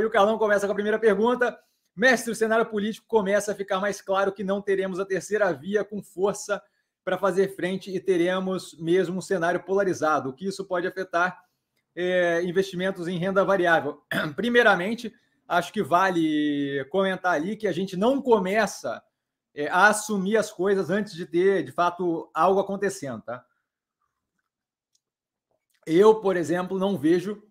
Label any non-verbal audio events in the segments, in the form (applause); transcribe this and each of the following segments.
E o Carlão começa com a primeira pergunta. Mestre, o cenário político começa a ficar mais claro que não teremos a terceira via com força para fazer frente e teremos mesmo um cenário polarizado, o que isso pode afetar é, investimentos em renda variável. (clears throat) Primeiramente, acho que vale comentar ali que a gente não começa é, a assumir as coisas antes de ter, de fato, algo acontecendo, tá? Eu, por exemplo, não vejo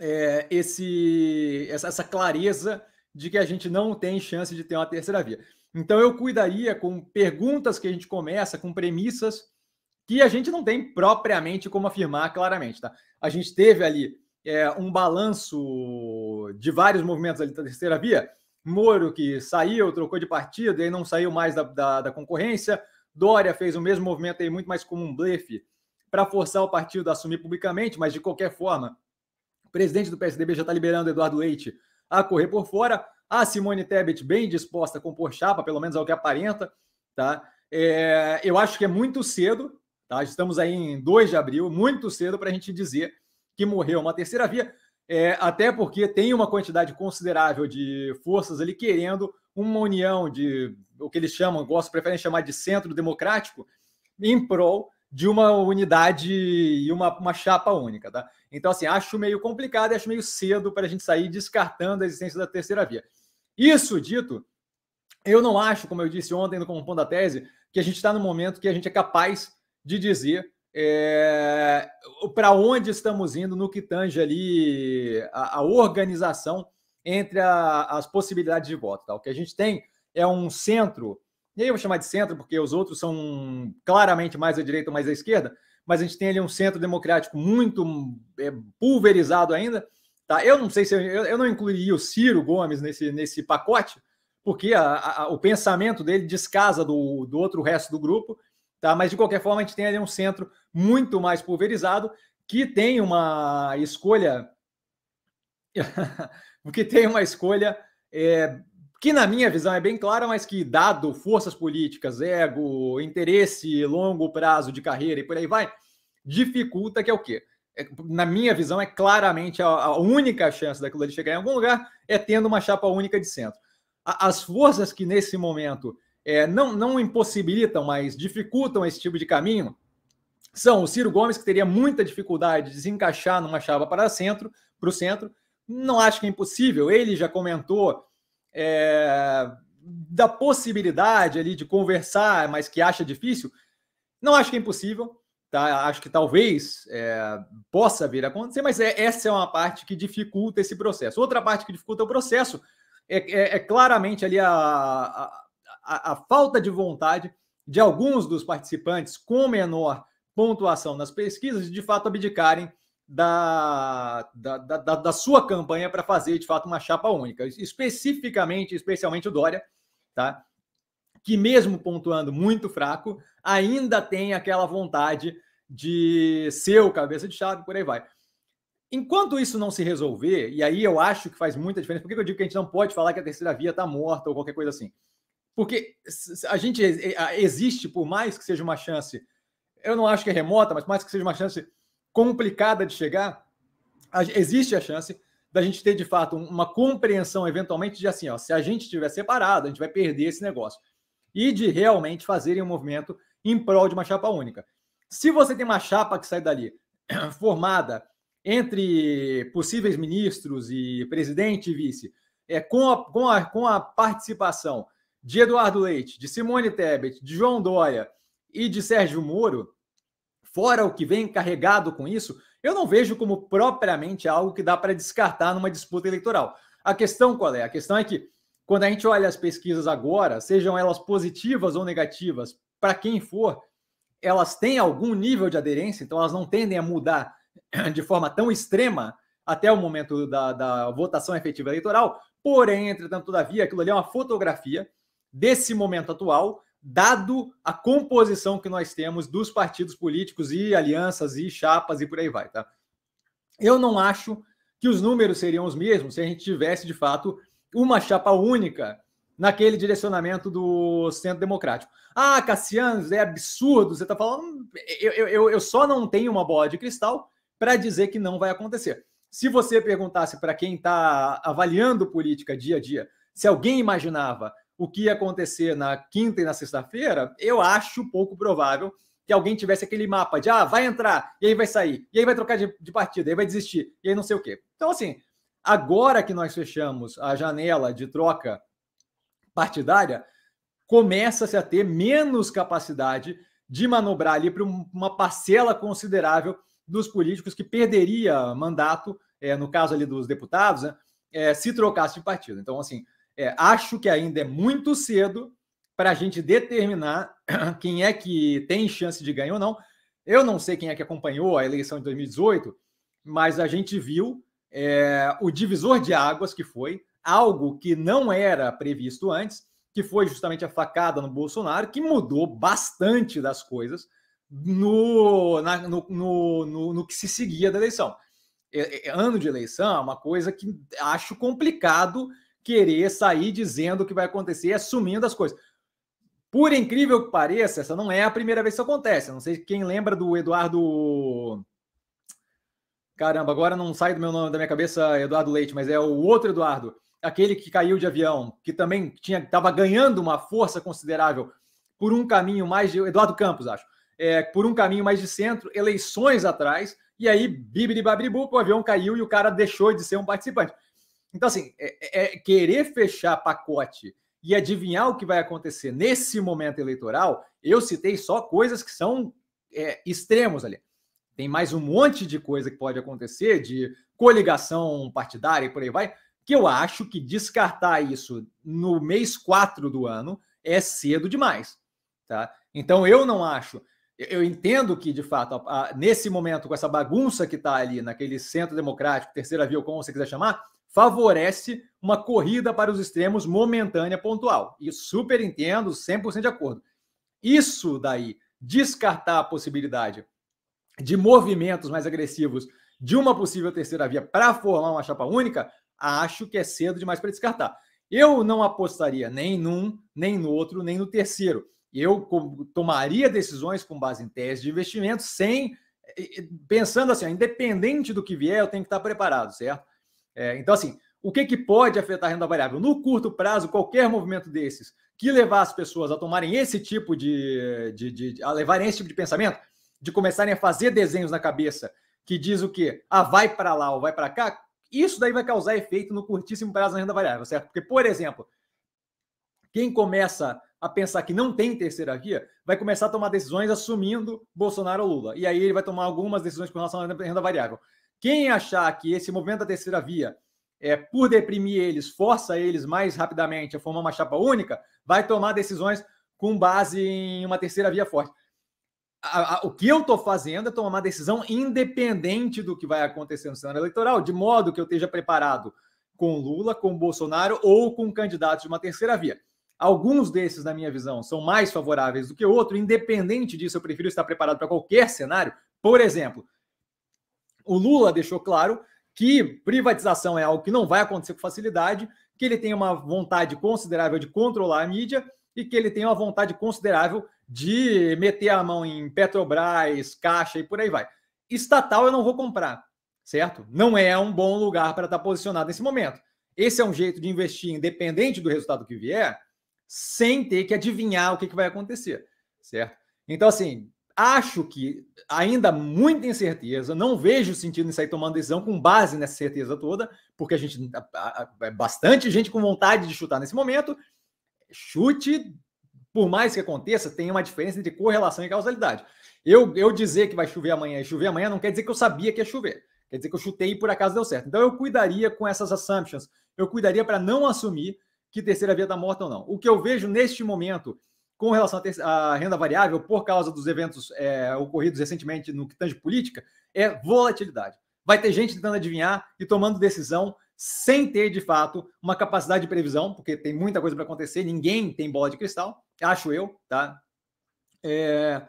é, esse, essa, essa clareza de que a gente não tem chance de ter uma terceira via. Então eu cuidaria com perguntas que a gente começa, com premissas que a gente não tem propriamente como afirmar claramente, tá? A gente teve ali é, um balanço de vários movimentos ali da terceira via. Moro que saiu, trocou de partido e aí não saiu mais da, da, da concorrência. Dória fez o mesmo movimento aí, muito mais como um blefe, para forçar o partido a assumir publicamente, mas de qualquer forma presidente do PSDB já está liberando Eduardo Leite a correr por fora. A Simone Tebet bem disposta a compor chapa, pelo menos ao é que aparenta, tá? É, eu acho que é muito cedo, tá? Estamos aí em 2 de abril, muito cedo para a gente dizer que morreu uma terceira via, é, até porque tem uma quantidade considerável de forças ali querendo uma união de o que eles chamam, gosto, preferem chamar de centro democrático, em prol de uma unidade e uma, uma chapa única, tá? Então, assim, acho meio complicado e acho meio cedo para a gente sair descartando a existência da terceira via. Isso dito, eu não acho, como eu disse ontem no Compondo da Tese, que a gente está no momento que a gente é capaz de dizer é, para onde estamos indo no que tange ali a, a organização entre a, as possibilidades de voto. Tá? O que a gente tem é um centro e aí eu vou chamar de centro, porque os outros são claramente mais à direita ou mais à esquerda, mas a gente tem ali um centro democrático muito é, pulverizado ainda. Tá? Eu não sei se eu, eu, não incluiria o Ciro Gomes nesse, nesse pacote, porque a, a, o pensamento dele descasa do, do outro resto do grupo, tá? mas de qualquer forma a gente tem ali um centro muito mais pulverizado que tem uma escolha. (laughs) que tem uma escolha é, que na minha visão é bem clara, mas que dado forças políticas, ego, interesse, longo prazo de carreira e por aí vai, dificulta que é o quê? É, na minha visão, é claramente a, única chance daquilo de chegar em algum lugar é tendo uma chapa única de centro. as forças que nesse momento é, não, não impossibilitam, mas dificultam esse tipo de caminho são o Ciro Gomes, que teria muita dificuldade de se encaixar numa chapa para centro, para o centro. Não acho que é impossível. Ele já comentou é, da possibilidade ali de conversar, mas que acha difícil, não acho que é impossível. Tá? Acho que talvez é, possa vir a acontecer, mas é, essa é uma parte que dificulta esse processo. Outra parte que dificulta o processo é, é, é claramente ali a, a, a, a falta de vontade de alguns dos participantes com menor pontuação nas pesquisas de fato abdicarem da, da, da, da sua campanha para fazer de fato uma chapa única. Especificamente, especialmente o Dória, tá? que mesmo pontuando muito fraco, ainda tem aquela vontade de ser o cabeça de chave, por aí vai. Enquanto isso não se resolver, e aí eu acho que faz muita diferença, por que eu digo que a gente não pode falar que a terceira via está morta ou qualquer coisa assim? Porque a gente eh, existe, por mais que seja uma chance, eu não acho que é remota, mas por mais que seja uma chance complicada de chegar, existe a chance da gente ter de fato uma compreensão eventualmente de assim, ó, se a gente estiver separado, a gente vai perder esse negócio. E de realmente fazerem um movimento em prol de uma chapa única. Se você tem uma chapa que sai dali (clears throat) formada entre possíveis ministros e presidente e vice, é, com, a, com, a, com a participação de Eduardo Leite, de Simone Tebet, de João Dória e de Sérgio Moro, fora o que vem carregado com isso, eu não vejo como propriamente algo que dá para descartar numa disputa eleitoral. A questão qual é? A questão é que quando a gente olha as pesquisas agora, sejam elas positivas ou negativas, para quem for, elas têm algum nível de aderência, então elas não tendem a mudar (clears throat) de forma tão extrema até o momento da, da votação efetiva eleitoral. Porém, entretanto, todavia, aquilo ali é uma fotografia desse momento atual dado a composição que nós temos dos partidos políticos e alianças e chapas e por aí vai, tá? Eu não acho que os números seriam os mesmos se a gente tivesse, de fato, uma chapa única naquele direcionamento do centro democrático. Ah, Cassiano, é absurdo, você está falando. Eu, eu, eu só não tenho uma bola de cristal para dizer que não vai acontecer. Se você perguntasse para quem está avaliando política dia a dia, se alguém imaginava o que ia acontecer na quinta e na sexta-feira, eu acho pouco provável que alguém tivesse aquele mapa de ah, vai entrar, e aí vai sair, e aí vai trocar de, de partida, e aí vai desistir, e aí não sei o quê. Então, assim, agora que nós fechamos a janela de troca partidária, começa-se a ter menos capacidade de manobrar ali para uma parcela considerável dos políticos que perderia mandato, é, no caso ali dos deputados, né, é, se trocasse de partido. Então, assim, é, acho que ainda é muito cedo para a gente determinar (clears throat) quem é que tem chance de ganhar ou não. Eu não sei quem é que acompanhou a eleição de 2018, mas a gente viu é, o divisor de águas que foi algo que não era previsto antes, que foi justamente a facada no Bolsonaro, que mudou bastante das coisas no, na, no, no, no, no que se seguia da eleição. É, é, ano de eleição é uma coisa que acho complicado querer sair dizendo o que vai acontecer, assumindo as coisas. Por incrível que pareça, essa não é a primeira vez que isso acontece. não sei quem lembra do Eduardo. Caramba, agora não sai do meu nome da minha cabeça Eduardo Leite, mas é o outro Eduardo, aquele que caiu de avião, que também tinha estava ganhando uma força considerável por um caminho mais de Eduardo Campos, acho. É, por um caminho mais de centro, eleições atrás, e aí bibiri babribu, o avião caiu e o cara deixou de ser um participante. Então, assim, é, é, é querer fechar pacote e adivinhar o que vai acontecer nesse momento eleitoral, eu citei só coisas que são é, extremos ali. Tem mais um monte de coisa que pode acontecer, de coligação partidária e por aí vai, que eu acho que descartar isso no mês 4 do ano é cedo demais. Tá? Então eu não acho. Eu entendo que, de fato, nesse momento, com essa bagunça que está ali, naquele centro democrático, terceira via, ou como você quiser chamar, favorece uma corrida para os extremos momentânea pontual. E super entendo, 100% de acordo. Isso daí, descartar a possibilidade de movimentos mais agressivos de uma possível terceira via para formar uma chapa única, acho que é cedo demais para descartar. Eu não apostaria nem num, nem no outro, nem no terceiro. Eu tomaria decisões com base em testes de investimento, sem pensando assim, independente do que vier, eu tenho que estar preparado, certo? É, então, assim, o que, que pode afetar a renda variável? No curto prazo, qualquer movimento desses que levar as pessoas a tomarem esse tipo de, de, de a levarem esse tipo de pensamento, de começarem a fazer desenhos na cabeça que diz o quê? Ah, vai para lá ou vai para cá, isso daí vai causar efeito no curtíssimo prazo na renda variável, certo? Porque, por exemplo, quem começa a pensar que não tem terceira via, vai começar a tomar decisões assumindo Bolsonaro ou Lula. E aí ele vai tomar algumas decisões com relação à renda variável. Quem achar que esse movimento da terceira via é por deprimir eles, força eles mais rapidamente a formar uma chapa única, vai tomar decisões com base em uma terceira via forte. A, a, o que eu estou fazendo é tomar uma decisão independente do que vai acontecer no cenário eleitoral, de modo que eu esteja preparado com Lula, com Bolsonaro ou com candidatos de uma terceira via. Alguns desses, na minha visão, são mais favoráveis do que outro, independente disso, eu prefiro estar preparado para qualquer cenário. Por exemplo, o Lula deixou claro que privatização é algo que não vai acontecer com facilidade, que ele tem uma vontade considerável de controlar a mídia e que ele tem uma vontade considerável de meter a mão em Petrobras, Caixa e por aí vai. Estatal eu não vou comprar, certo? Não é um bom lugar para estar posicionado nesse momento. Esse é um jeito de investir independente do resultado que vier, sem ter que adivinhar o que, que vai acontecer, certo? Então, assim, acho que ainda muita incerteza, não vejo sentido em sair tomando decisão com base nessa certeza toda, porque a gente é bastante gente com vontade de chutar nesse momento. Chute, por mais que aconteça, tem uma diferença entre correlação e causalidade. Eu, eu dizer que vai chover amanhã e chover amanhã não quer dizer que eu sabia que ia chover. Quer dizer que eu chutei e por acaso deu certo. Então eu cuidaria com essas assumptions. Eu cuidaria para não assumir que terceira via está morta ou não. O que eu vejo neste momento com relação à renda variável, por causa dos eventos é, ocorridos recentemente no que tange política, é volatilidade. Vai ter gente tentando adivinhar e tomando decisão sem ter, de fato, uma capacidade de previsão, porque tem muita coisa para acontecer, ninguém tem bola de cristal, acho eu, tá? É,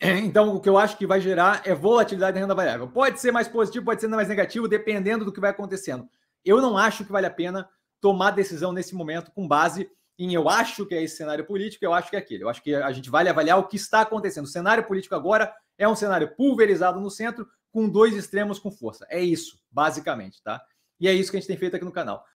(clears throat) então, o que eu acho que vai gerar é volatilidade da renda variável. Pode ser mais positivo, pode ser mais negativo, dependendo do que vai acontecendo. Eu não acho que vale a pena tomar decisão nesse momento com base em eu acho que é esse cenário político, eu acho que é aquele. Eu acho que a gente vale avaliar o que está acontecendo. O cenário político agora é um cenário pulverizado no centro, com dois extremos com força. É isso, basicamente, tá? E é isso que a gente tem feito aqui no canal.